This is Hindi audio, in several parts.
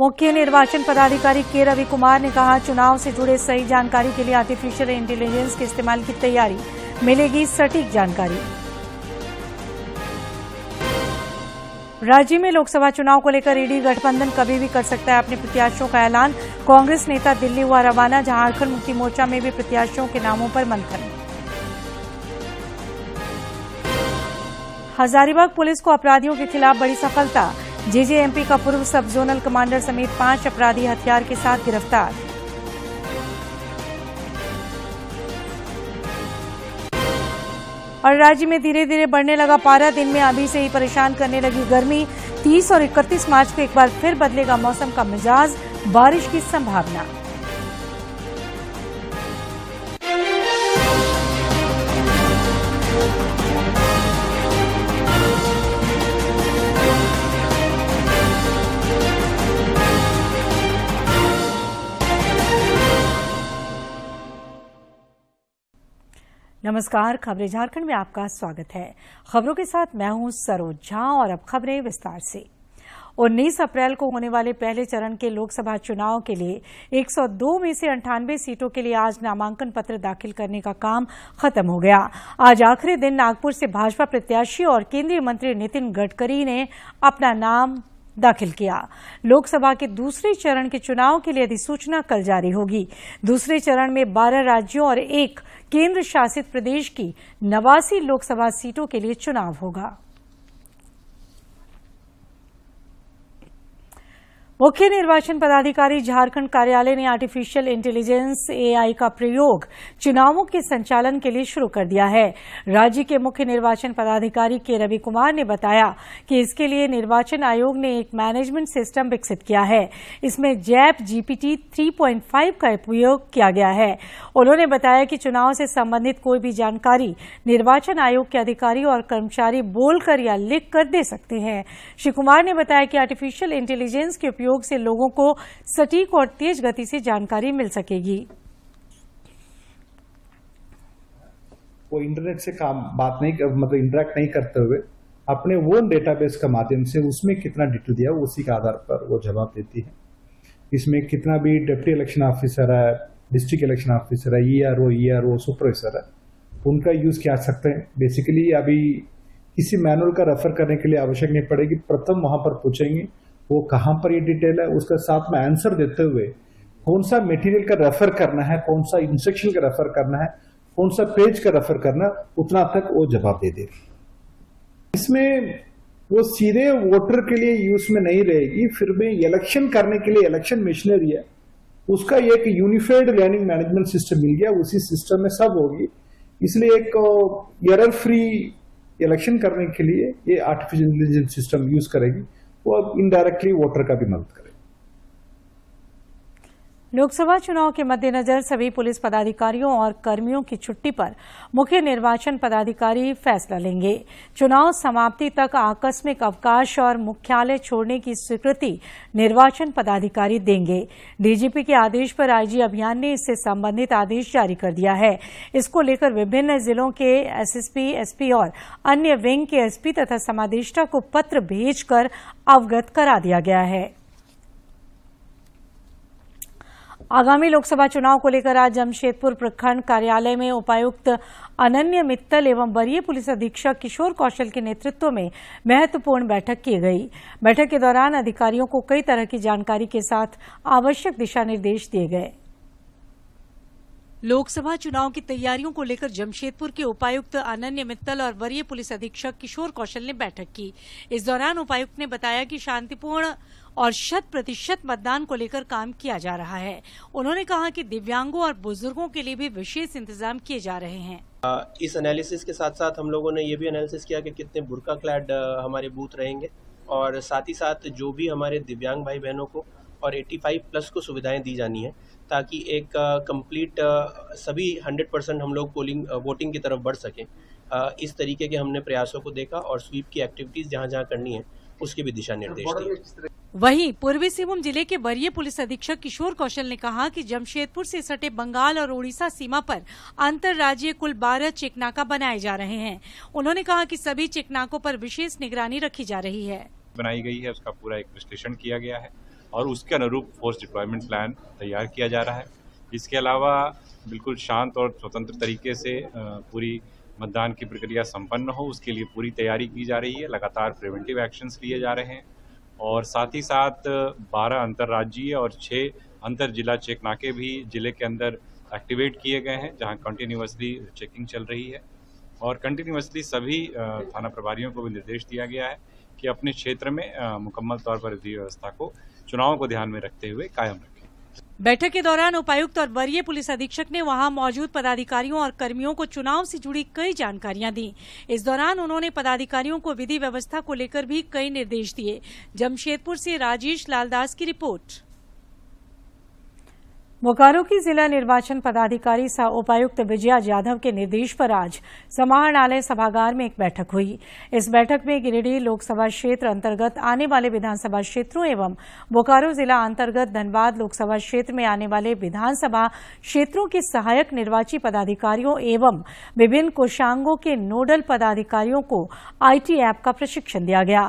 मुख्य निर्वाचन पदाधिकारी के रवि कुमार ने कहा चुनाव से जुड़े सही जानकारी के लिए आर्टिफिशियल इंटेलिजेंस के इस्तेमाल की तैयारी मिलेगी सटीक जानकारी राज्य में लोकसभा चुनाव को लेकर ईडी गठबंधन कभी भी कर सकता है अपने प्रत्याशियों का ऐलान कांग्रेस नेता दिल्ली हुआ रवाना झारखंड मुक्ति मोर्चा में भी प्रत्याशियों के नामों पर मंथन हजारीबाग पुलिस को अपराधियों के खिलाफ बड़ी सफलता जेजेएमपी का पूर्व सब जोनल कमांडर समेत पांच अपराधी हथियार के साथ गिरफ्तार और राज्य में धीरे धीरे बढ़ने लगा पारा दिन में अभी से ही परेशान करने लगी गर्मी 30 और 31 मार्च को एक बार फिर बदलेगा मौसम का मिजाज बारिश की संभावना नमस्कार खबरें झारखंड में आपका स्वागत है खबरों के साथ मैं हूं सरोज झा और अब खबरें विस्तार से 19 अप्रैल को होने वाले पहले चरण के लोकसभा चुनाव के लिए 102 में से अंठानवे सीटों के लिए आज नामांकन पत्र दाखिल करने का काम खत्म हो गया आज आखिरी दिन नागपुर से भाजपा प्रत्याशी और केंद्रीय मंत्री नितिन गडकरी ने अपना नाम दाखिल किया लोकसभा के दूसरे चरण के चुनाव के लिए अधिसूचना कल जारी होगी दूसरे चरण में बारह राज्यों और एक केंद्र शासित प्रदेश की नवासी लोकसभा सीटों के लिए चुनाव होगा मुख्य निर्वाचन पदाधिकारी झारखंड कार्यालय ने आर्टिफिशियल इंटेलिजेंस एआई का प्रयोग चुनावों के संचालन के लिए शुरू कर दिया है राज्य के मुख्य निर्वाचन पदाधिकारी के रवि कुमार ने बताया कि इसके लिए निर्वाचन आयोग ने एक मैनेजमेंट सिस्टम विकसित किया है इसमें जैप जीपीटी 3.5 का उपयोग किया गया है उन्होंने बताया कि चुनाव से संबंधित कोई भी जानकारी निर्वाचन आयोग के अधिकारी और कर्मचारी बोलकर या लिखकर दे सकते हैं श्री कुमार ने बताया कि आर्टिफिशियल इंटेलिजेंस के उपयोग प्रयोग से लोगों को सटीक और तेज गति से जानकारी मिल सकेगी वो इंटरनेट से काम बात नहीं कर, मतलब इंटरेक्ट नहीं करते हुए अपने वो डेटाबेस का माध्यम से उसमें कितना डिटेल दिया उसी के आधार पर वो जवाब देती है इसमें कितना भी डिप्टी इलेक्शन ऑफिसर है डिस्ट्रिक्ट इलेक्शन ऑफिसर है E R O E R O supervisor है उनका यूज क्या सकते हैं बेसिकली अभी किसी मैनुअल का रेफर करने के लिए आवश्यक नहीं पड़ेगी प्रथम वहां पर पूछेंगे वो कहाँ पर ये डिटेल है उसके साथ में आंसर देते हुए कौन सा मटेरियल का रेफर करना है कौन सा इंस्ट्रक्शन का रेफर करना है कौन सा पेज का रेफर करना उतना तक वो जवाब दे दे इसमें वो सीधे वोटर के लिए यूज में नहीं रहेगी फिर भी इलेक्शन करने के लिए इलेक्शन मशीनरी है उसका एक यूनिफाइड लर्निंग मैनेजमेंट सिस्टम मिल गया उसी सिस्टम में सब होगी इसलिए एक एरर फ्री इलेक्शन करने के लिए ये आर्टिफिशियल इंटेलिजेंस सिस्टम यूज करेगी वो इनडायरेक्टली वोटर का भी मदद करे लोकसभा चुनाव के मद्देनजर सभी पुलिस पदाधिकारियों और कर्मियों की छुट्टी पर मुख्य निर्वाचन पदाधिकारी फैसला लेंगे चुनाव समाप्ति तक आकस्मिक अवकाश और मुख्यालय छोड़ने की स्वीकृति निर्वाचन पदाधिकारी देंगे डीजीपी के आदेश पर आईजी अभियान ने इससे संबंधित आदेश जारी कर दिया है इसको लेकर विभिन्न जिलों के एसएसपी एसपी और अन्य विंग के एसपी तथा समादेष्टा को पत्र भेजकर अवगत करा दिया गया है आगामी लोकसभा चुनाव को लेकर आज जमशेदपुर प्रखंड कार्यालय में उपायुक्त अनन्य मित्तल एवं वरीय पुलिस अधीक्षक किशोर कौशल के नेतृत्व में महत्वपूर्ण बैठक की गई बैठक के दौरान अधिकारियों को कई तरह की जानकारी के साथ आवश्यक दिशा निर्देश दिए गये लोकसभा चुनाव की तैयारियों को लेकर जमशेदपुर के उपायुक्त अनन्य मित्तल और वरीय पुलिस अधीक्षक किशोर कौशल ने बैठक की इस दौरान उपायुक्त ने बताया कि शांतिपूर्ण और शत प्रतिशत मतदान को लेकर काम किया जा रहा है उन्होंने कहा कि दिव्यांगों और बुजुर्गों के लिए भी विशेष इंतजाम किए जा रहे हैं इस एनालिसिस के साथ साथ हम लोगों ने ये भी एनालिसिस किया कि कितने बुरका क्लैड हमारे बूथ रहेंगे और साथ ही साथ जो भी हमारे दिव्यांग भाई बहनों को और 85 प्लस को सुविधाएं दी जानी है ताकि एक कंप्लीट सभी 100 परसेंट हम लोग पोलिंग वोटिंग की तरफ बढ़ सकें इस तरीके के हमने प्रयासों को देखा और स्वीप की एक्टिविटीज़ जहाँ जहाँ करनी है उसके भी दिशा निर्देश दिए वहीं पूर्वी सिंहभूम जिले के वरीय पुलिस अधीक्षक किशोर कौशल ने कहा कि जमशेदपुर से सटे बंगाल और ओडिशा सीमा पर अंतर्राज्यीय कुल 12 चेकनाका बनाए जा रहे हैं उन्होंने कहा कि सभी चेकनाकों पर विशेष निगरानी रखी जा रही है बनाई गई है उसका पूरा एक विश्लेषण किया गया है और उसके अनुरूप फोर्स डिप्लॉयमेंट प्लान तैयार किया जा रहा है इसके अलावा बिल्कुल शांत और स्वतंत्र तरीके से पूरी मतदान की प्रक्रिया संपन्न हो उसके लिए पूरी तैयारी की जा रही है लगातार प्रिवेंटिव एक्शंस लिए जा रहे हैं और साथ ही साथ 12 अंतर्राज्यीय और 6 अंतर जिला चेक नाके भी जिले के अंदर एक्टिवेट किए गए हैं जहां कंटिन्यूसली चेकिंग चल रही है और कंटिन्यूसली सभी थाना प्रभारियों को भी निर्देश दिया गया है कि अपने क्षेत्र में मुकम्मल तौर पर विधि व्यवस्था को चुनाव को ध्यान में रखते हुए कायम रखें बैठक के दौरान उपायुक्त और वरीय पुलिस अधीक्षक ने वहां मौजूद पदाधिकारियों और कर्मियों को चुनाव से जुड़ी कई जानकारियां दी इस दौरान उन्होंने पदाधिकारियों को विधि व्यवस्था को लेकर भी कई निर्देश दिए जमशेदपुर से राजेश लालदास की रिपोर्ट बोकारो की जिला निर्वाचन पदाधिकारी सह उपायुक्त विजया जाधव के निर्देश पर आज समाहरणालय सभागार में एक बैठक हुई इस बैठक में गिरिडीह लोकसभा क्षेत्र अंतर्गत आने वाले विधानसभा क्षेत्रों एवं बोकारो जिला अंतर्गत धनबाद लोकसभा क्षेत्र में आने वाले विधानसभा क्षेत्रों के सहायक निर्वाची पदाधिकारियों एवं विभिन्न कोषांगों के नोडल पदाधिकारियों को आईटी एप का प्रशिक्षण दिया गया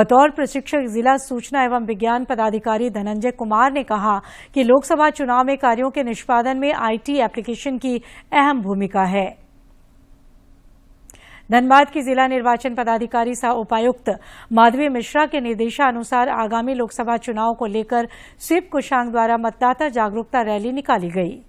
बतौर प्रशिक्षक जिला सूचना एवं विज्ञान पदाधिकारी धनंजय कुमार ने कहा कि लोकसभा चुनाव में कार्यों के निष्पादन में आईटी एप्लीकेशन की अहम भूमिका है धनबाद की जिला निर्वाचन पदाधिकारी सह उपायुक्त माधवी मिश्रा के निर्देशानुसार आगामी लोकसभा चुनाव को लेकर स्वीप कुशांग द्वारा मतदाता जागरूकता रैली निकाली गयी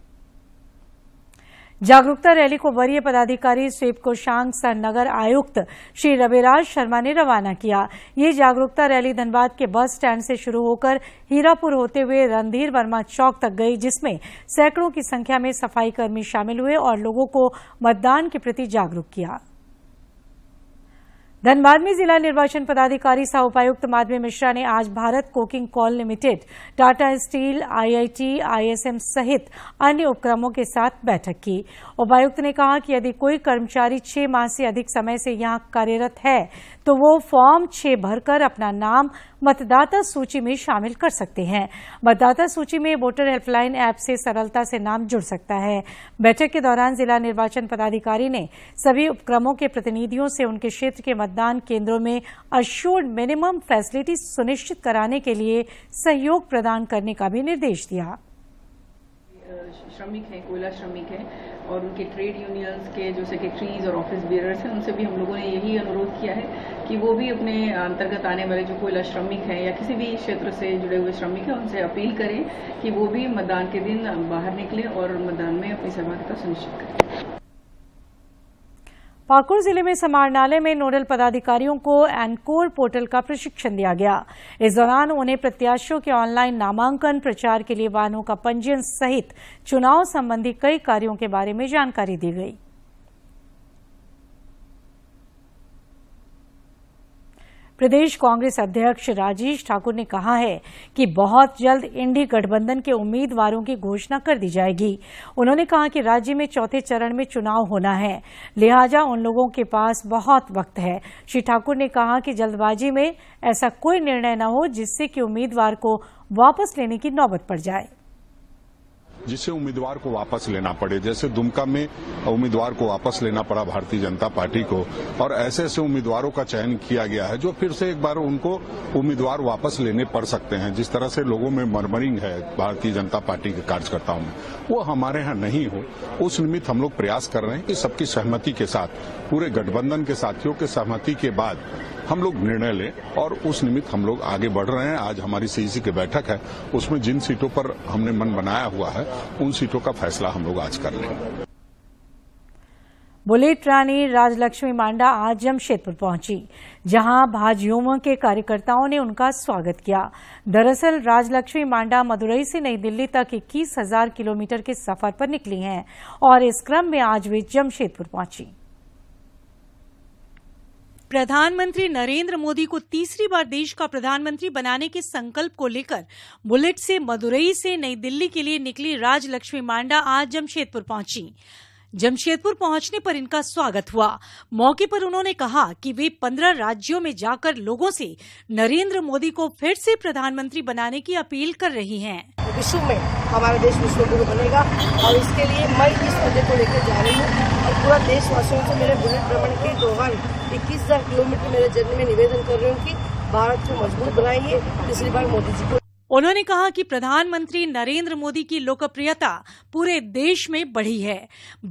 जागरूकता रैली को वरीय पदाधिकारी स्वीप कोषांग सह नगर आयुक्त श्री रविराज शर्मा ने रवाना किया ये जागरूकता रैली धनबाद के बस स्टैंड से शुरू होकर हीरापुर होते हुए रणधीर वर्मा चौक तक गई जिसमें सैकड़ों की संख्या में सफाईकर्मी शामिल हुए और लोगों को मतदान के प्रति जागरूक किया धनबाद में जिला निर्वाचन पदाधिकारी सह उपायुक्त माधवी मिश्रा ने आज Bharat coking coal limited Tata steel IIT ISM सहित अन्य उपक्रमों के साथ बैठक की उपायुक्त ने कहा कि यदि कोई कर्मचारी छह माह से अधिक समय से यहां कार्यरत है तो वो फॉर्म छह भरकर अपना नाम मतदाता सूची में शामिल कर सकते हैं मतदाता सूची में वोटर हेल्पलाइन ऐप से सरलता से नाम जुड़ सकता है बैठक के दौरान जिला निर्वाचन पदाधिकारी ने सभी उपक्रमों के प्रतिनिधियों से उनके क्षेत्र के मतदान केंद्रों में अश्योर्ड मिनिमम फैसिलिटी सुनिश्चित कराने के लिए सहयोग प्रदान करने का भी निर्देश दिया श्रमिक हैं कोयला श्रमिक हैं और उनके ट्रेड यूनियंस के जो सेक्रेटरीज और ऑफिस बियरर्स हैं उनसे भी हम लोगों ने यही अनुरोध किया है कि वो भी अपने अंतर्गत आने वाले जो कोयला श्रमिक हैं या किसी भी क्षेत्र से जुड़े हुए श्रमिक हैं उनसे अपील करें कि वो भी मतदान के दिन बाहर निकलें और मतदान में अपनी सहभागिता सुनिश्चित करें पाकुड़ जिले में समाहरणालय में नोडल पदाधिकारियों को एनकोर पोर्टल का प्रशिक्षण दिया गया इस दौरान उन्हें प्रत्याशियों के ऑनलाइन नामांकन प्रचार के लिए वाहनों का पंजीयन सहित चुनाव संबंधी कई कार्यों के बारे में जानकारी दी गयी प्रदेश कांग्रेस अध्यक्ष राजेश ठाकुर ने कहा है कि बहुत जल्द इंडी गठबंधन के उम्मीदवारों की घोषणा कर दी जाएगी उन्होंने कहा कि राज्य में चौथे चरण में चुनाव होना है लिहाजा उन लोगों के पास बहुत वक्त है श्री ठाकुर ने कहा कि जल्दबाजी में ऐसा कोई निर्णय न हो जिससे कि उम्मीदवार को वापस लेने की नौबत पड़ जाए जिसे उम्मीदवार को वापस लेना पड़े जैसे दुमका में उम्मीदवार को वापस लेना पड़ा भारतीय जनता पार्टी को और ऐसे ऐसे उम्मीदवारों का चयन किया गया है जो फिर से एक बार उनको उम्मीदवार वापस लेने पड़ सकते हैं जिस तरह से लोगों में मरमरिंग है भारतीय जनता पार्टी के कार्यकर्ताओं में वो हमारे यहां नहीं हो उस निमित्त हम लोग प्रयास कर रहे हैं कि सबकी सहमति के साथ पूरे गठबंधन के साथियों के सहमति के बाद हम लोग निर्णय लें और उस निमित्त हम लोग आगे बढ़ रहे हैं आज हमारी सीईसी e की बैठक है उसमें जिन सीटों पर हमने मन बनाया हुआ है उन सीटों का फैसला हम लोग आज कर लें बुलेट रानी राजलक्ष्मी मांडा आज जमशेदपुर पहुंची जहां भाजयुमो के कार्यकर्ताओं ने उनका स्वागत किया दरअसल राजलक्ष्मी मांडा मदुरई से नई दिल्ली तक इक्कीस हजार किलोमीटर के सफर पर निकली हैं और इस क्रम में आज वे जमशेदपुर पहुंची प्रधानमंत्री नरेंद्र मोदी को तीसरी बार देश का प्रधानमंत्री बनाने के संकल्प को लेकर बुलेट से मदुरई से नई दिल्ली के लिए निकली राजलक्ष्मी मांडा आज जमशेदपुर पहुंची जमशेदपुर पहुंचने पर इनका स्वागत हुआ मौके पर उन्होंने कहा कि वे पंद्रह राज्यों में जाकर लोगों से नरेंद्र मोदी को फिर से प्रधानमंत्री बनाने की अपील कर रही हैं। विश्व में हमारा देश विश्व गुरु बनेगा और इसके लिए मई इस मुद्दे को लेकर जा रही हूँ और पूरा देशवासियों से मेरे बुलेट भ्रमण के दौरान इक्कीस हजार किलोमीटर मेरे जर्नी में निवेदन कर रही हूँ की भारत को मजबूत बनाइए तीसरी बार मोदी जी को उन्होंने कहा कि प्रधानमंत्री नरेंद्र मोदी की लोकप्रियता पूरे देश में बढ़ी है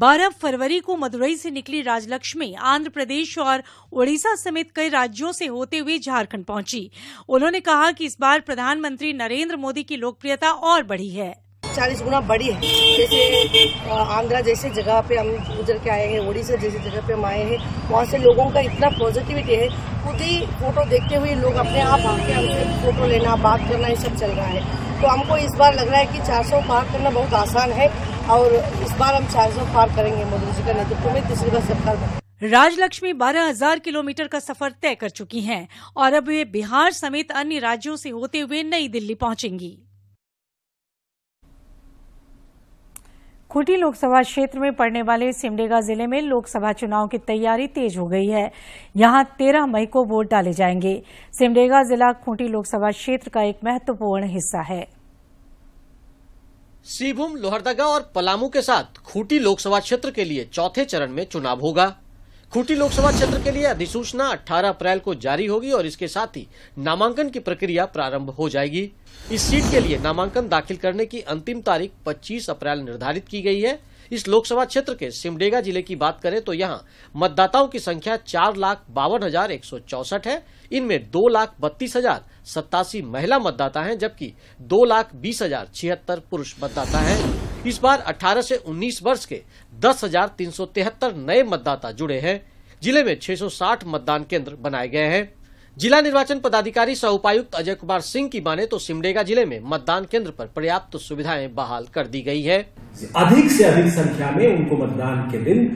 बारह फरवरी को मदुरई से निकली राजलक्ष्मी आंध्र प्रदेश और ओडिशा समेत कई राज्यों से होते हुए झारखंड पहुंची उन्होंने कहा कि इस बार प्रधानमंत्री नरेंद्र मोदी की लोकप्रियता और बढ़ी है चालीस गुना बड़ी है जैसे आंध्रा जैसे जगह पे हम गुजर के आए हैं उड़ीसा जैसी जगह पे हम आए हैं वहाँ से लोगों का इतना पॉजिटिविटी है खुद ही फोटो देखते हुए लोग अपने आप आके हमसे फोटो लेना बात करना ये सब चल रहा है तो हमको इस बार लग रहा है कि चार सौ पार करना बहुत आसान है और इस बार हम चार सौ पार करेंगे मोदी जी का नेतृत्व में तीसरी बार सरकार राजलक्ष्मी 12000 किलोमीटर का सफर तय कर चुकी हैं और अब वे बिहार समेत अन्य राज्यों से होते हुए नई दिल्ली पहुंचेंगी खूंटी लोकसभा क्षेत्र में पड़ने वाले सिमडेगा जिले में लोकसभा चुनाव की तैयारी तेज हो गई है यहां 13 मई को वोट डाले जाएंगे सिमडेगा जिला खूंटी लोकसभा क्षेत्र का एक महत्वपूर्ण हिस्सा है सीभूम लोहरदगा और पलामू के साथ खूंटी लोकसभा क्षेत्र के लिए चौथे चरण में चुनाव होगा खूंटी लोकसभा क्षेत्र के लिए अधिसूचना 18 अप्रैल को जारी होगी और इसके साथ ही नामांकन की प्रक्रिया प्रारंभ हो जाएगी इस सीट के लिए नामांकन दाखिल करने की अंतिम तारीख 25 अप्रैल निर्धारित की गई है इस लोकसभा क्षेत्र के सिमडेगा जिले की बात करें तो यहाँ मतदाताओं की संख्या चार लाख बावन हजार एक सौ चौसठ है इनमें दो लाख बत्तीस हजार सत्तासी महिला मतदाता हैं जबकि दो लाख बीस हजार छिहत्तर पुरुष मतदाता हैं इस बार 18 से 19 वर्ष के दस नए मतदाता जुड़े हैं जिले में 660 मतदान केंद्र बनाए गए हैं जिला निर्वाचन पदाधिकारी सह उपायुक्त अजय कुमार सिंह की माने तो सिमडेगा जिले में मतदान केंद्र पर पर्याप्त तो सुविधाएं बहाल कर दी गई है अधिक से अधिक संख्या में उनको मतदान के दिन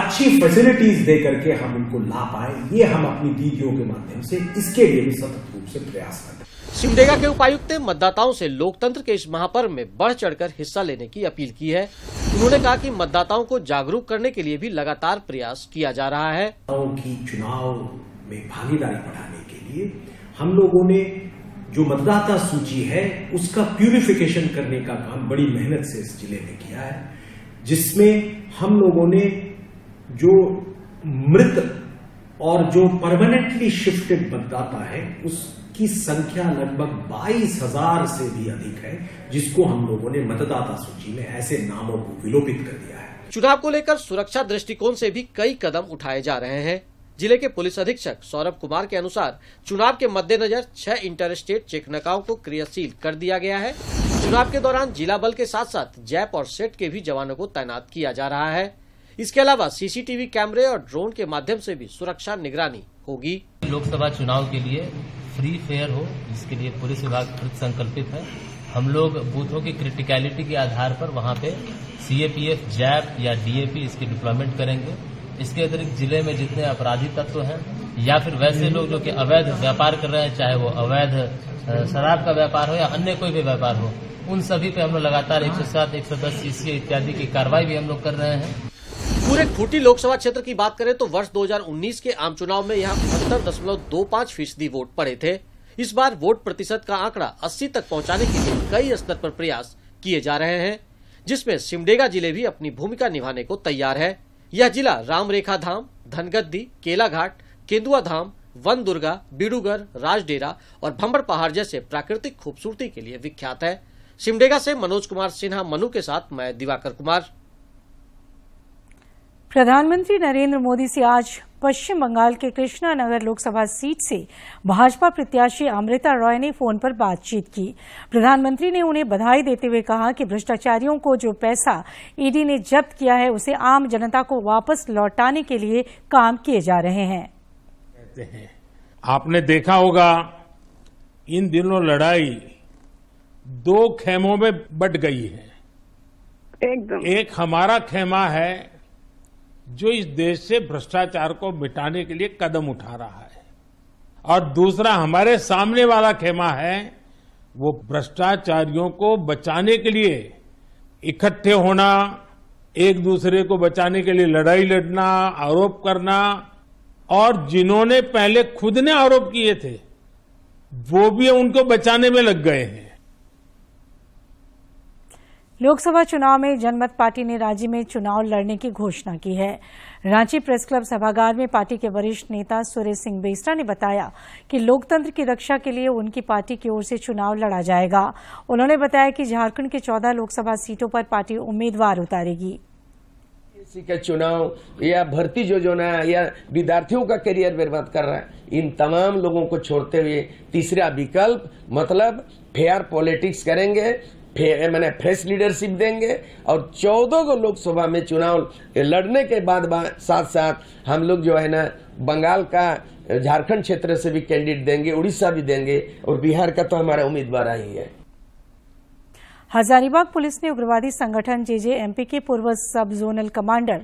अच्छी फैसिलिटीज दे करके हम उनको ला पाए ये हम अपनी वीडियो के माध्यम से इसके लिए भी सतत रूप से प्रयास करें सिमडेगा के उपायुक्त ने मतदाताओं से लोकतंत्र के इस महापर्व में बढ़ चढ़कर हिस्सा लेने की अपील की है उन्होंने कहा कि मतदाताओं को जागरूक करने के लिए भी लगातार प्रयास किया जा रहा है की चुनाव में भागीदारी बढ़ाने के लिए हम लोगों ने जो मतदाता सूची है उसका प्यूरिफिकेशन करने का काम बड़ी मेहनत से इस जिले में किया है जिसमें हम लोगों ने जो मृत और जो परमानेंटली शिफ्टेड मतदाता है उस की संख्या लगभग बाईस हजार से भी अधिक है जिसको हम लोगों ने मतदाता सूची में ऐसे नामों को विलोपित कर दिया है चुनाव को लेकर सुरक्षा दृष्टिकोण से भी कई कदम उठाए जा रहे हैं जिले के पुलिस अधीक्षक सौरभ कुमार के अनुसार चुनाव के मद्देनजर छह इंटर स्टेट चेकनकाओं को क्रियाशील कर दिया गया है चुनाव के दौरान जिला बल के साथ साथ जैप और सेट के भी जवानों को तैनात किया जा रहा है इसके अलावा सीसीटीवी कैमरे और ड्रोन के माध्यम से भी सुरक्षा निगरानी होगी लोकसभा चुनाव के लिए फ्री फेयर हो जिसके लिए पुलिस विभाग कृत संकल्पित है हम लोग बूथों की क्रिटिकलिटी के आधार पर वहां पे सीएपीएफ जैप या डीएपी इसकी डिप्लॉयमेंट करेंगे इसके अतिरिक्त जिले में जितने अपराधी तत्व हैं या फिर वैसे लोग जो कि अवैध व्यापार कर रहे हैं चाहे वो अवैध शराब का व्यापार हो या अन्य कोई भी व्यापार हो उन सभी पे हम लोग लगातार एक सौ सात एक सौ दस सीसीए इत्यादि की कार्रवाई भी हम लोग कर रहे हैं पूरे खूटी लोकसभा क्षेत्र की बात करें तो वर्ष 2019 के आम चुनाव में यहाँ उनहत्तर दशमलव दो पाँच फीसदी वोट पड़े थे इस बार वोट प्रतिशत का आंकड़ा 80 तक पहुँचाने के लिए कई स्तर पर प्रयास किए जा रहे हैं जिसमें सिमडेगा जिले भी अपनी भूमिका निभाने को तैयार है यह जिला रामरेखा धाम धनगद्दी केलाघाट केंदुआ धाम वन दुर्गा बीडूगर राजडेरा और भंबर पहाड़ जैसे प्राकृतिक खूबसूरती के लिए विख्यात है सिमडेगा से मनोज कुमार सिन्हा मनु के साथ मैं दिवाकर कुमार प्रधानमंत्री नरेंद्र मोदी से आज पश्चिम बंगाल के कृष्णा नगर लोकसभा सीट से भाजपा प्रत्याशी अमृता रॉय ने फोन पर बातचीत की प्रधानमंत्री ने उन्हें बधाई देते हुए कहा कि भ्रष्टाचारियों को जो पैसा ईडी ने जब्त किया है उसे आम जनता को वापस लौटाने के लिए काम किए जा रहे हैं आपने देखा होगा इन दिनों लड़ाई दो खेमों में बट गई है एक, एक हमारा खेमा है जो इस देश से भ्रष्टाचार को मिटाने के लिए कदम उठा रहा है और दूसरा हमारे सामने वाला खेमा है वो भ्रष्टाचारियों को बचाने के लिए इकट्ठे होना एक दूसरे को बचाने के लिए लड़ाई लड़ना आरोप करना और जिन्होंने पहले खुद ने आरोप किए थे वो भी उनको बचाने में लग गए हैं लोकसभा चुनाव में जनमत पार्टी ने राज्य में चुनाव लड़ने की घोषणा की है रांची प्रेस क्लब सभागार में पार्टी के वरिष्ठ नेता सुरेश सिंह बेसरा ने बताया कि लोकतंत्र की रक्षा के लिए उनकी पार्टी की ओर से चुनाव लड़ा जाएगा उन्होंने बताया कि झारखंड के चौदह लोकसभा सीटों पर पार्टी उम्मीदवार उतारेगी का चुनाव या भर्ती योजना या विद्यार्थियों का करियर बर्बाद कर रहा है इन तमाम लोगों को छोड़ते हुए तीसरा विकल्प मतलब फेयर पॉलिटिक्स करेंगे मैंने फ्रेश लीडरशिप देंगे और चौदह को लोकसभा में चुनाव लड़ने के बाद साथ साथ हम लोग जो है ना बंगाल का झारखंड क्षेत्र से भी कैंडिडेट देंगे उड़ीसा भी देंगे और बिहार का तो हमारा उम्मीदवार ही है हजारीबाग पुलिस ने उग्रवादी संगठन जेजेएमपी के पूर्व सब जोनल कमांडर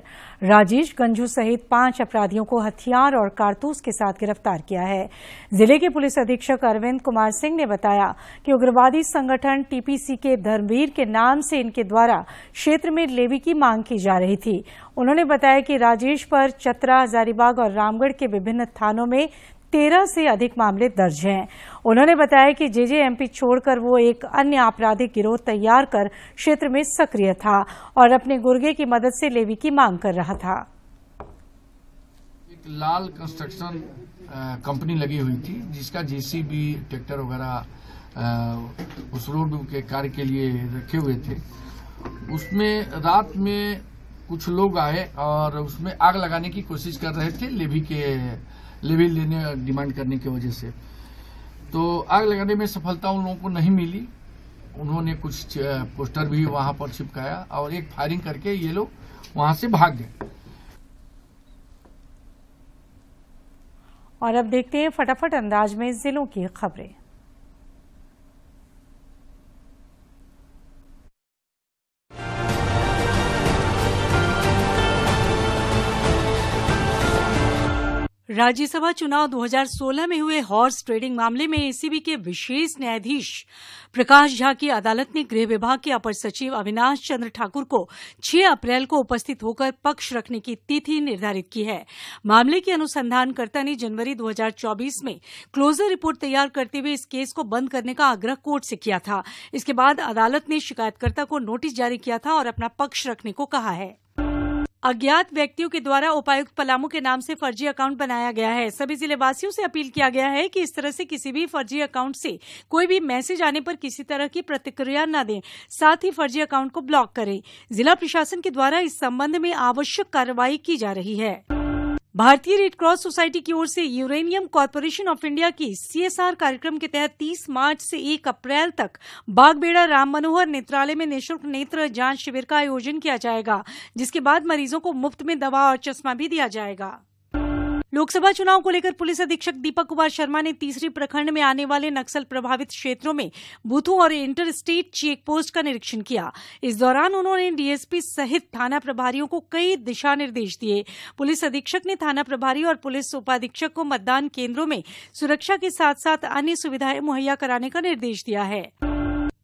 राजेश गंजू सहित पांच अपराधियों को हथियार और कारतूस के साथ गिरफ्तार किया है जिले के पुलिस अधीक्षक अरविंद कुमार सिंह ने बताया कि उग्रवादी संगठन टीपीसी के धर्मवीर के नाम से इनके द्वारा क्षेत्र में लेवी की मांग की जा रही थी उन्होंने बताया कि राजेश पर चतरा हजारीबाग और रामगढ़ के विभिन्न थानों में तेरह से अधिक मामले दर्ज हैं उन्होंने बताया कि जेजेएमपी छोड़कर वो एक अन्य आपराधिक गिरोह तैयार कर क्षेत्र में सक्रिय था और अपने गुर्गे की मदद से लेवी की मांग कर रहा था एक लाल कंस्ट्रक्शन कंपनी लगी हुई थी जिसका जेसीबी ट्रैक्टर वगैरह उस रोड के कार्य के लिए रखे हुए थे उसमें रात में कुछ लोग आए और उसमें आग लगाने की कोशिश कर रहे थे लेवी के लेवल लेने डिमांड करने की वजह से तो आग लगाने में सफलता उन लोगों को नहीं मिली उन्होंने कुछ पोस्टर भी वहां पर चिपकाया और एक फायरिंग करके ये लोग वहां से भाग गए और अब देखते हैं फटाफट अंदाज में जिलों की खबरें राज्यसभा चुनाव 2016 में हुए हॉर्स ट्रेडिंग मामले में एसीबी के विशेष न्यायाधीश प्रकाश झा की अदालत ने गृह विभाग के अपर सचिव अविनाश चंद्र ठाकुर को 6 अप्रैल को उपस्थित होकर पक्ष रखने की तिथि निर्धारित की है मामले की अनुसंधानकर्ता ने जनवरी 2024 में क्लोजर रिपोर्ट तैयार करते हुए इस केस को बंद करने का आग्रह कोर्ट से किया था इसके बाद अदालत ने शिकायतकर्ता को नोटिस जारी किया था और अपना पक्ष रखने को कहा है अज्ञात व्यक्तियों के द्वारा उपायुक्त पलामू के नाम से फर्जी अकाउंट बनाया गया है सभी जिले वासियों से अपील किया गया है कि इस तरह से किसी भी फर्जी अकाउंट से कोई भी मैसेज आने पर किसी तरह की प्रतिक्रिया न दें साथ ही फर्जी अकाउंट को ब्लॉक करें जिला प्रशासन के द्वारा इस संबंध में आवश्यक कार्रवाई की जा रही है भारतीय रेडक्रॉस सोसाइटी की ओर से यूरेनियम कॉरपोरेशन ऑफ इंडिया की सीएसआर कार्यक्रम के तहत 30 मार्च से 1 अप्रैल तक बागबेड़ा राम मनोहर नेत्रालय में निःशुल्क नेत्र जांच शिविर का आयोजन किया जाएगा जिसके बाद मरीजों को मुफ्त में दवा और चश्मा भी दिया जाएगा लोकसभा चुनाव को लेकर पुलिस अधीक्षक दीपक कुमार शर्मा ने तीसरी प्रखंड में आने वाले नक्सल प्रभावित क्षेत्रों में बूथों और इंटर स्टेट चेक पोस्ट का निरीक्षण किया इस दौरान उन्होंने डीएसपी सहित थाना प्रभारियों को कई दिशा निर्देश दिए पुलिस अधीक्षक ने थाना प्रभारी और पुलिस उपाधीक्षक को मतदान केंद्रों में सुरक्षा के साथ साथ अन्य सुविधाएं मुहैया कराने का निर्देश दिया है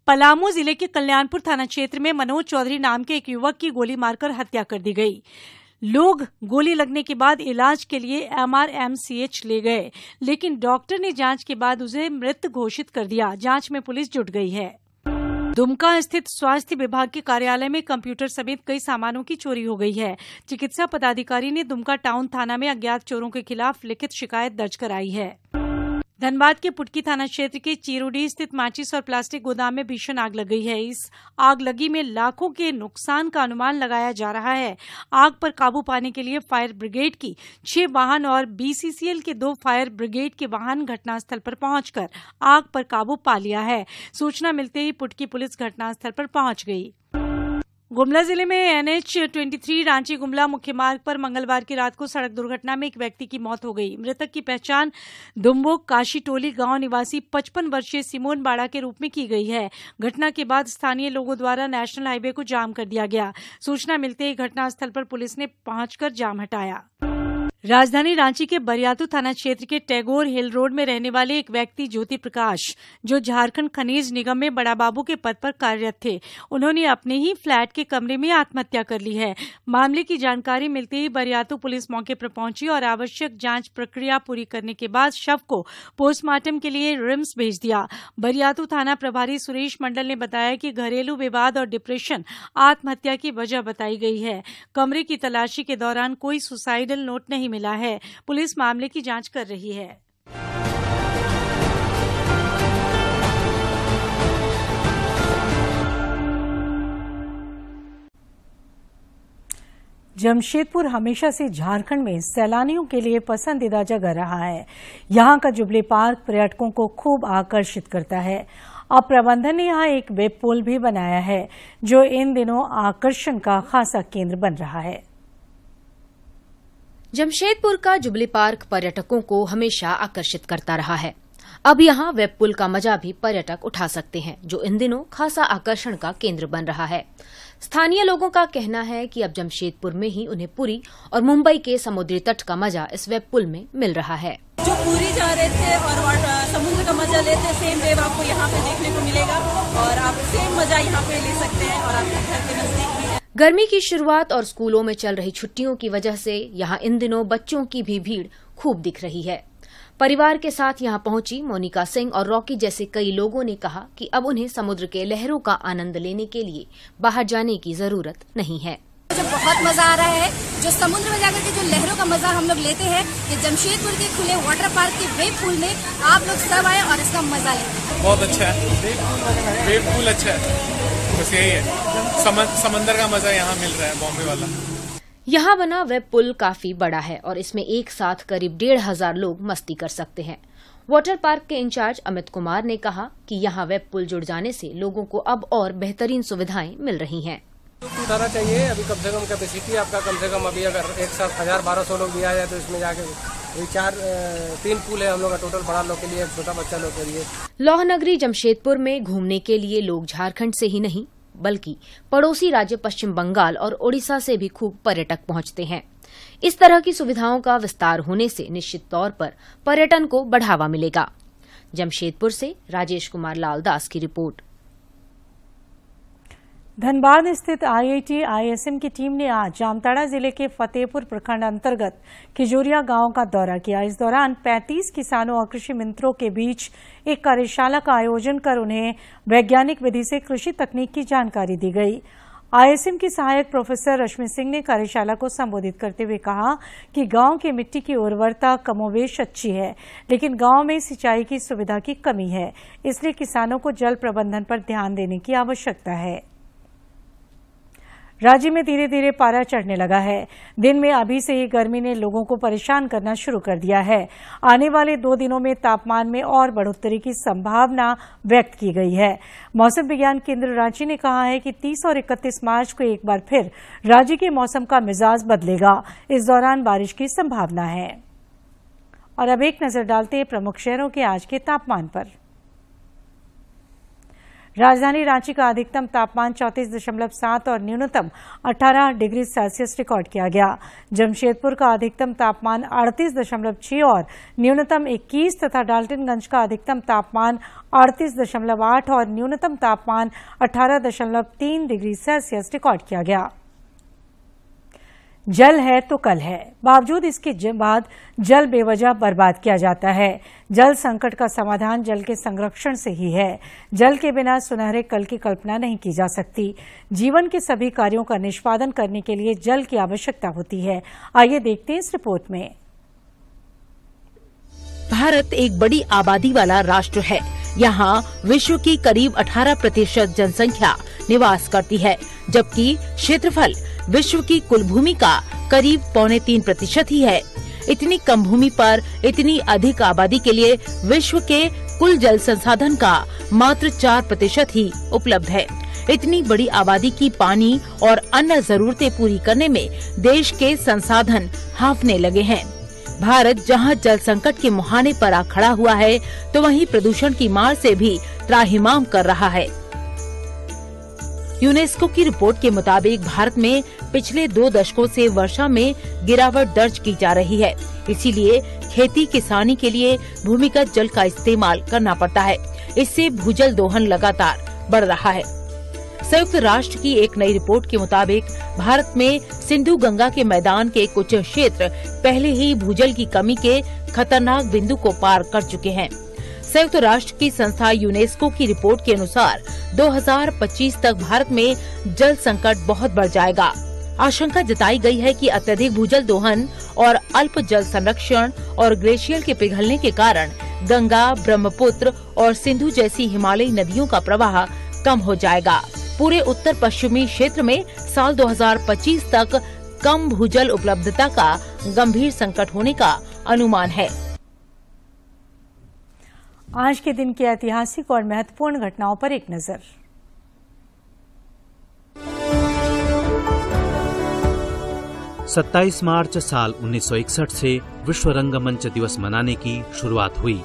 पलामू जिले के कल्याणपुर थाना क्षेत्र में मनोज चौधरी नाम के एक युवक की गोली मारकर हत्या कर दी गई लोग गोली लगने के बाद इलाज के लिए एमआरएमसीएच ले गए लेकिन डॉक्टर ने जांच के बाद उसे मृत घोषित कर दिया जांच में पुलिस जुट गई है दुमका स्थित स्वास्थ्य विभाग के कार्यालय में कंप्यूटर समेत कई सामानों की चोरी हो गई है चिकित्सा पदाधिकारी ने दुमका टाउन थाना में अज्ञात चोरों के खिलाफ लिखित शिकायत दर्ज कराई है धनबाद के पुटकी थाना क्षेत्र के चिरोडी स्थित माचिस और प्लास्टिक गोदाम में भीषण आग लग गई है इस आग लगी में लाखों के नुकसान का अनुमान लगाया जा रहा है आग पर काबू पाने के लिए फायर ब्रिगेड की छह वाहन और बीसीसीएल के दो फायर ब्रिगेड के वाहन घटनास्थल पर पहुंचकर आग पर काबू पा लिया है सूचना मिलते ही पुटकी पुलिस घटनास्थल पर पहुंच गई गुमला जिले में एनएच 23 रांची गुमला मुख्य मार्ग पर मंगलवार की रात को सड़क दुर्घटना में एक व्यक्ति की मौत हो गई मृतक की पहचान दुम्बो काशी टोली गांव निवासी 55 वर्षीय सिमोन बाड़ा के रूप में की गई है घटना के बाद स्थानीय लोगों द्वारा नेशनल हाईवे को जाम कर दिया गया सूचना मिलते ही घटनास्थल पर पुलिस ने पहुंचकर जाम हटाया राजधानी रांची के बरियातू थाना क्षेत्र के टैगोर हिल रोड में रहने वाले एक व्यक्ति ज्योति प्रकाश जो झारखंड खनिज निगम में बड़ा बाबू के पद पर कार्यरत थे उन्होंने अपने ही फ्लैट के कमरे में आत्महत्या कर ली है मामले की जानकारी मिलते ही बरियातू पुलिस मौके पर पहुंची और आवश्यक जांच प्रक्रिया पूरी करने के बाद शव को पोस्टमार्टम के लिए रिम्स भेज दिया बरियातू थाना प्रभारी सुरेश मंडल ने बताया कि घरेलू विवाद और डिप्रेशन आत्महत्या की वजह बताई गई है कमरे की तलाशी के दौरान कोई सुसाइडल नोट नहीं मिला है पुलिस मामले की जांच कर रही है जमशेदपुर हमेशा से झारखंड में सैलानियों के लिए पसंदीदा जगह रहा है यहाँ का जुबली पार्क पर्यटकों को खूब आकर्षित करता है अब प्रबंधन ने यहाँ एक वेब पोल भी बनाया है जो इन दिनों आकर्षण का खासा केंद्र बन रहा है जमशेदपुर का जुबली पार्क पर्यटकों को हमेशा आकर्षित करता रहा है अब यहाँ वेब पुल का मजा भी पर्यटक उठा सकते हैं जो इन दिनों खासा आकर्षण का केंद्र बन रहा है स्थानीय लोगों का कहना है कि अब जमशेदपुर में ही उन्हें पुरी और मुंबई के समुद्री तट का मजा इस वेब पुल में मिल रहा है जो पुरी जा रहे थे और समुद्र का मजा लेते सेम वेब आपको यहाँ पे देखने को मिलेगा और आप सेम मजा यहाँ पे ले सकते हैं और आपके घर गर्मी की शुरुआत और स्कूलों में चल रही छुट्टियों की वजह से यहाँ इन दिनों बच्चों की भी भीड़ खूब दिख रही है परिवार के साथ यहाँ पहुंची मोनिका सिंह और रॉकी जैसे कई लोगों ने कहा कि अब उन्हें समुद्र के लहरों का आनंद लेने के लिए बाहर जाने की जरूरत नहीं है मुझे बहुत मजा आ रहा है जो समुद्र में जाकर के जो लहरों का मजा हम लोग लेते हैं ये जमशेदपुर के खुले वाटर पार्क के वेब पूल में आप लोग सब आए और इसका मजा लें बहुत अच्छा है वेब पूल अच्छा है बस यही है समन, समंदर का मजा यहाँ मिल रहा है बॉम्बे वाला यहाँ बना वह पुल काफी बड़ा है और इसमें एक साथ करीब डेढ़ हजार लोग मस्ती कर सकते हैं वाटर पार्क के इंचार्ज अमित कुमार ने कहा कि यहाँ वेब पुल जुड़ जाने से लोगों को अब और बेहतरीन सुविधाएं मिल रही हैं। उठाना चाहिए अभी कम से कम कैपेसिटी आपका कम से कम अभी अगर एक साथ हजार बारह सौ लोग भी आ जाए तो इसमें जाके ये चार तीन पुल है हम लोग का टोटल बड़ा लोग के लिए छोटा बच्चा लोग के लिए लौह नगरी जमशेदपुर में घूमने के लिए लोग झारखंड से ही नहीं बल्कि पड़ोसी राज्य पश्चिम बंगाल और ओडिशा से भी खूब पर्यटक पहुंचते हैं इस तरह की सुविधाओं का विस्तार होने से निश्चित तौर पर पर्यटन को बढ़ावा मिलेगा जमशेदपुर से राजेश कुमार लाल दास की रिपोर्ट धनबाद स्थित आईआईटी आईएसएम की टीम ने आज जामताड़ा जिले के फतेहपुर प्रखंड अंतर्गत खिजोरिया गांव का दौरा किया इस दौरान 35 किसानों और कृषि मित्रों के बीच एक कार्यशाला का आयोजन कर उन्हें वैज्ञानिक विधि से कृषि तकनीक की जानकारी दी गई आईएसएम की सहायक प्रोफेसर रश्मि सिंह ने कार्यशाला को संबोधित करते हुए कहा कि गांव की मिट्टी की उर्वरता कमोवेश अच्छी है लेकिन गांव में सिंचाई की सुविधा की कमी है इसलिए किसानों को जल प्रबंधन पर ध्यान देने की आवश्यकता है राज्य में धीरे धीरे पारा चढ़ने लगा है दिन में अभी से ही गर्मी ने लोगों को परेशान करना शुरू कर दिया है आने वाले दो दिनों में तापमान में और बढ़ोतरी की संभावना व्यक्त की गई है मौसम विज्ञान केंद्र रांची ने कहा है कि 30 और 31 मार्च को एक बार फिर राज्य के मौसम का मिजाज बदलेगा इस दौरान बारिश की संभावना है और अब एक नजर डालते हैं प्रमुख शहरों के आज के तापमान आरोप राजधानी रांची का अधिकतम तापमान चौंतीस दशमलव सात और न्यूनतम अठारह डिग्री सेल्सियस रिकॉर्ड किया गया जमशेदपुर का अधिकतम तापमान अड़तीस दशमलव छह और न्यूनतम इक्कीस तथा डाल्टनगंज का अधिकतम तापमान अड़तीस दशमलव आठ और न्यूनतम तापमान अठारह दशमलव तीन डिग्री सेल्सियस रिकॉर्ड किया गया जल है तो कल है बावजूद इसके बाद जल बेवजह बर्बाद किया जाता है जल संकट का समाधान जल के संरक्षण से ही है जल के बिना सुनहरे कल की कल्पना नहीं की जा सकती जीवन के सभी कार्यों का निष्पादन करने के लिए जल की आवश्यकता होती है आइए देखते हैं इस रिपोर्ट में भारत एक बड़ी आबादी वाला राष्ट्र है यहाँ विश्व की करीब 18 प्रतिशत जनसंख्या निवास करती है जबकि क्षेत्रफल विश्व की कुल भूमि का करीब पौने तीन प्रतिशत ही है इतनी कम भूमि पर इतनी अधिक आबादी के लिए विश्व के कुल जल संसाधन का मात्र चार प्रतिशत ही उपलब्ध है इतनी बड़ी आबादी की पानी और अन्य जरूरतें पूरी करने में देश के संसाधन हाफने लगे हैं भारत जहां जल संकट के मुहाने पर आ खड़ा हुआ है तो वहीं प्रदूषण की मार से भी त्राहिमाम कर रहा है यूनेस्को की रिपोर्ट के मुताबिक भारत में पिछले दो दशकों से वर्षा में गिरावट दर्ज की जा रही है इसीलिए खेती किसानी के लिए भूमिगत जल का इस्तेमाल करना पड़ता है इससे भूजल दोहन लगातार बढ़ रहा है संयुक्त राष्ट्र की एक नई रिपोर्ट के मुताबिक भारत में सिंधु गंगा के मैदान के कुछ क्षेत्र पहले ही भूजल की कमी के खतरनाक बिंदु को पार कर चुके हैं संयुक्त राष्ट्र की संस्था यूनेस्को की रिपोर्ट के अनुसार 2025 तक भारत में जल संकट बहुत बढ़ जाएगा आशंका जताई गई है कि अत्यधिक भूजल दोहन और अल्प जल संरक्षण और ग्लेशियर के पिघलने के कारण गंगा ब्रह्मपुत्र और सिंधु जैसी हिमालयी नदियों का प्रवाह कम हो जाएगा पूरे उत्तर पश्चिमी क्षेत्र में साल 2025 तक कम भूजल उपलब्धता का गंभीर संकट होने का अनुमान है आज के दिन की ऐतिहासिक और महत्वपूर्ण घटनाओं पर एक नज़र सत्ताईस मार्च साल 1961 से विश्व रंगमंच दिवस मनाने की शुरुआत हुई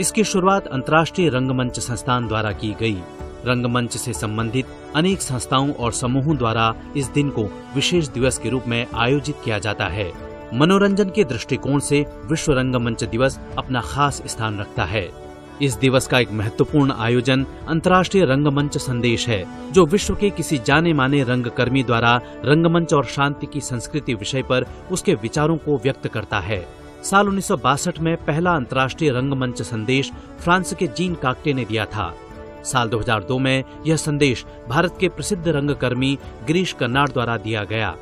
इसकी शुरुआत अंतर्राष्ट्रीय रंगमंच संस्थान द्वारा की गई रंगमंच से संबंधित अनेक संस्थाओं और समूहों द्वारा इस दिन को विशेष दिवस के रूप में आयोजित किया जाता है मनोरंजन के दृष्टिकोण से विश्व रंगमंच दिवस अपना खास स्थान रखता है इस दिवस का एक महत्वपूर्ण आयोजन अंतर्राष्ट्रीय रंगमंच संदेश है जो विश्व के किसी जाने माने रंगकर्मी द्वारा रंगमंच और शांति की संस्कृति विषय पर उसके विचारों को व्यक्त करता है साल उन्नीस में पहला अंतर्राष्ट्रीय रंगमंच संदेश फ्रांस के जीन काकटे ने दिया था साल 2002 में यह संदेश भारत के प्रसिद्ध रंगकर्मी गिरीश कर्नाड द्वारा दिया गया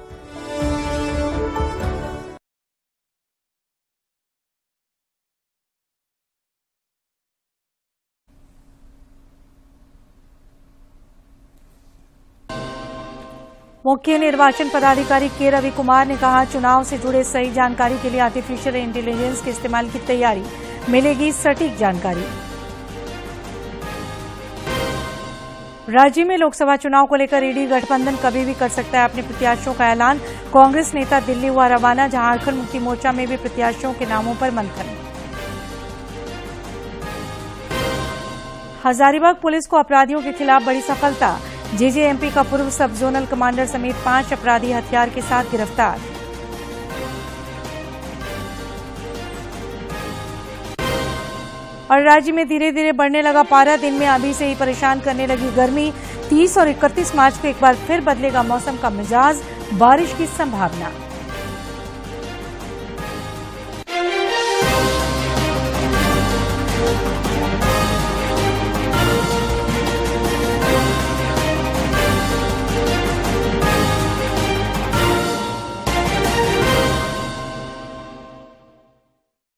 मुख्य निर्वाचन पदाधिकारी के रवि कुमार ने कहा चुनाव से जुड़े सही जानकारी के लिए आर्टिफिशियल इंटेलिजेंस के इस्तेमाल की तैयारी मिलेगी सटीक जानकारी राज्य में लोकसभा चुनाव को लेकर ईडी गठबंधन कभी भी कर सकता है अपने प्रत्याशियों का ऐलान कांग्रेस नेता दिल्ली हुआ रवाना झारखंड मुक्ति मोर्चा में भी प्रत्याशियों के नामों पर मंथन हजारीबाग पुलिस को अपराधियों के खिलाफ बड़ी सफलता जेजेएमपी का पूर्व सब जोनल कमांडर समेत पांच अपराधी हथियार के साथ गिरफ्तार और राज्य में धीरे धीरे बढ़ने लगा पारा दिन में अभी से ही परेशान करने लगी गर्मी 30 और 31 मार्च को एक बार फिर बदलेगा मौसम का मिजाज बारिश की संभावना